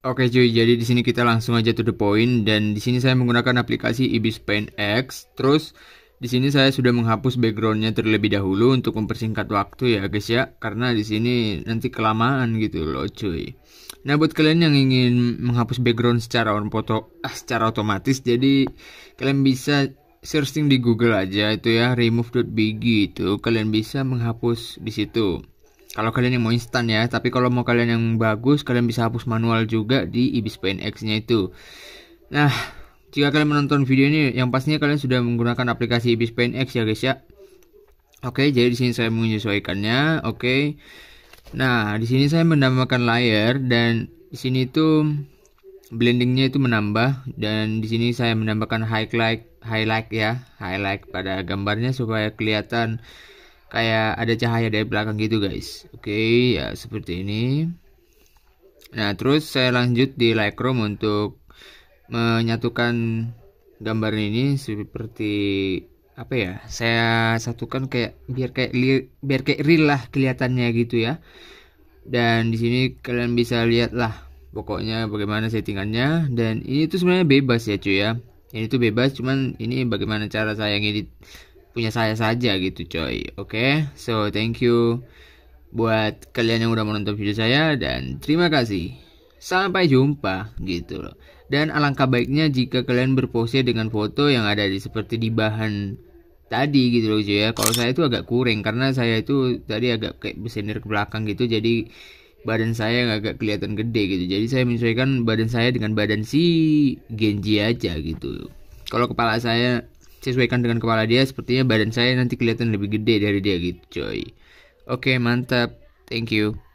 Oke cuy, jadi di sini kita langsung aja to the point dan di sini saya menggunakan aplikasi Ibis Paint X. Terus di sini saya sudah menghapus backgroundnya terlebih dahulu untuk mempersingkat waktu ya guys ya, karena di sini nanti kelamaan gitu loh cuy. Nah buat kalian yang ingin menghapus background secara on foto, ah, secara otomatis, jadi kalian bisa searching di Google aja itu ya remove.bg itu kalian bisa menghapus di situ. Kalau kalian yang mau instan ya, tapi kalau mau kalian yang bagus, kalian bisa hapus manual juga di Ibis x nya itu. Nah, jika kalian menonton video ini, yang pastinya kalian sudah menggunakan aplikasi Ibis X ya guys ya. Oke, jadi di sini saya menyesuaikannya. Oke. Nah, di sini saya menambahkan layer dan di sini itu blendingnya itu menambah dan di sini saya menambahkan highlight highlight ya, highlight pada gambarnya supaya kelihatan kayak ada cahaya dari belakang gitu guys oke okay, ya seperti ini nah terus saya lanjut di Lightroom untuk menyatukan gambar ini seperti apa ya saya satukan kayak biar kayak biar kayak real lah kelihatannya gitu ya dan di sini kalian bisa lihat lah pokoknya bagaimana settingannya dan ini tuh sebenarnya bebas ya cuy ya ini tuh bebas cuman ini bagaimana cara saya ngedit punya saya saja gitu coy oke okay? so thank you buat kalian yang udah menonton video saya dan terima kasih sampai jumpa gitu loh dan alangkah baiknya jika kalian berpose dengan foto yang ada di seperti di bahan tadi gitu loh coy, ya kalau saya itu agak kuring karena saya itu tadi agak kayak bersender ke belakang gitu jadi badan saya agak kelihatan gede gitu jadi saya menyesuaikan badan saya dengan badan si Genji aja gitu kalau kepala saya sesuaikan dengan kepala dia sepertinya badan saya nanti kelihatan lebih gede dari dia gitu coy oke okay, mantap thank you